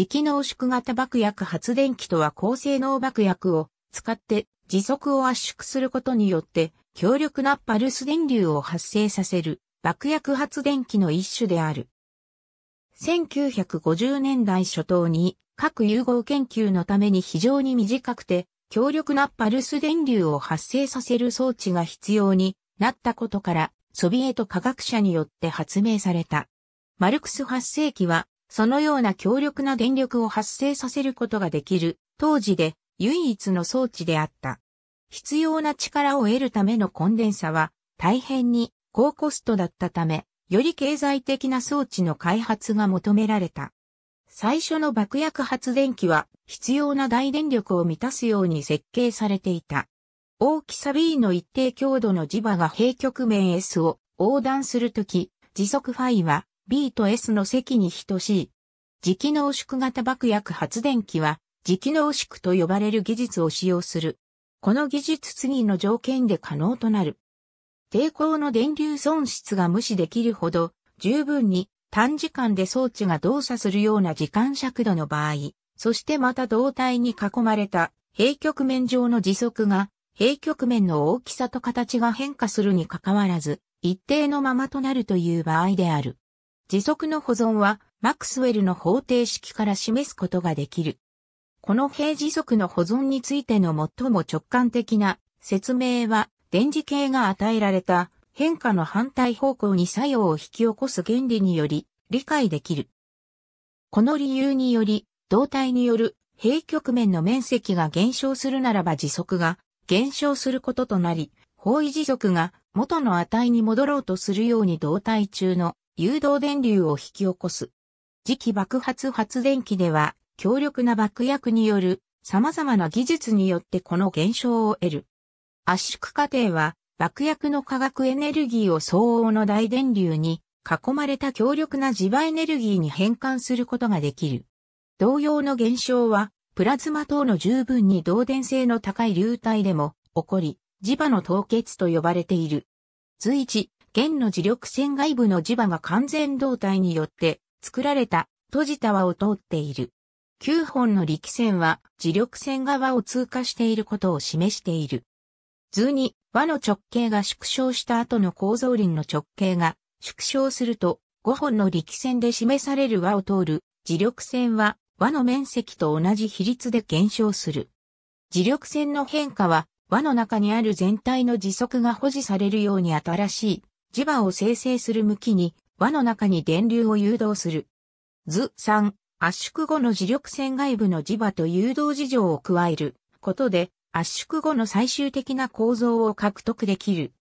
磁気濃縮型爆薬発電機とは高性能爆薬を使って時速を圧縮することによって強力なパルス電流を発生させる爆薬発電機の一種である。1950年代初頭に核融合研究のために非常に短くて強力なパルス電流を発生させる装置が必要になったことからソビエト科学者によって発明された。マルクス発生機はそのような強力な電力を発生させることができる、当時で唯一の装置であった。必要な力を得るためのコンデンサは大変に高コストだったため、より経済的な装置の開発が求められた。最初の爆薬発電機は必要な大電力を満たすように設計されていた。大きさ B の一定強度の磁場が平極面 S を横断するとき、時速ファイは B と S の積に等しい。磁気濃縮型爆薬発電機は、磁気濃縮と呼ばれる技術を使用する。この技術次の条件で可能となる。抵抗の電流損失が無視できるほど、十分に短時間で装置が動作するような時間尺度の場合、そしてまた胴体に囲まれた平局面上の時速が、平局面の大きさと形が変化するにかかわらず、一定のままとなるという場合である。時速の保存は、マックスウェルの方程式から示すことができる。この平時速の保存についての最も直感的な説明は、電磁系が与えられた変化の反対方向に作用を引き起こす原理により理解できる。この理由により、動体による平局面の面積が減少するならば時速が減少することとなり、方位時速が元の値に戻ろうとするように動体中の誘導電流を引き起こす。磁気爆発発電機では、強力な爆薬による様々な技術によってこの現象を得る。圧縮過程は、爆薬の化学エネルギーを相応の大電流に囲まれた強力な磁場エネルギーに変換することができる。同様の現象は、プラズマ等の十分に導電性の高い流体でも起こり、磁場の凍結と呼ばれている。随一、弦の磁力線外部の磁場が完全動態によって作られた閉じた輪を通っている。9本の力線は磁力線側を通過していることを示している。図に輪の直径が縮小した後の構造輪の直径が縮小すると5本の力線で示される輪を通る磁力線は輪の面積と同じ比率で減少する。磁力線の変化は輪の中にある全体の時速が保持されるように新しい磁場を生成する向きに輪の中に電流を誘導する。図3、圧縮後の磁力線外部の磁場と誘導事情を加えることで圧縮後の最終的な構造を獲得できる。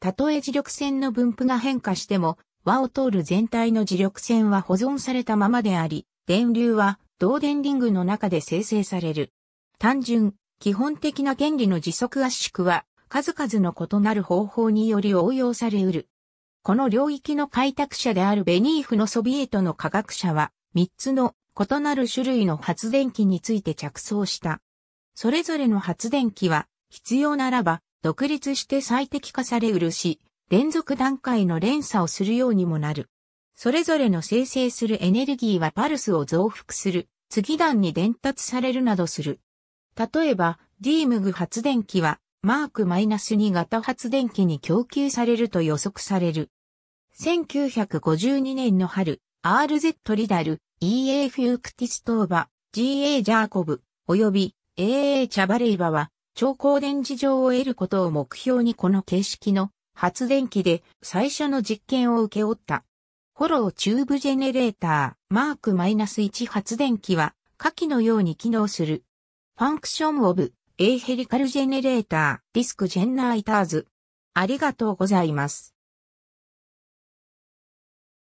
たとえ磁力線の分布が変化しても、輪を通る全体の磁力線は保存されたままであり、電流は導電リングの中で生成される。単純、基本的な原理の時速圧縮は数々の異なる方法により応用されうる。この領域の開拓者であるベニーフのソビエトの科学者は、3つの異なる種類の発電機について着想した。それぞれの発電機は、必要ならば、独立して最適化されうるし、連続段階の連鎖をするようにもなる。それぞれの生成するエネルギーはパルスを増幅する、次段に伝達されるなどする。例えば、ディームグ発電機は、マーク -2 型発電機に供給されると予測される。1952年の春、RZ リダル、EA フュークティストーバ、GA ジャーコブ、及び AA チャバレイバは、超高電磁場を得ることを目標にこの形式の発電機で最初の実験を受け負った。フォローチューブジェネレーター、マーク -1 発電機は、下記のように機能する。ファンクションオブエーヘリカルジェネレーター、ディスクジェンナーイターズ。ありがとうございます。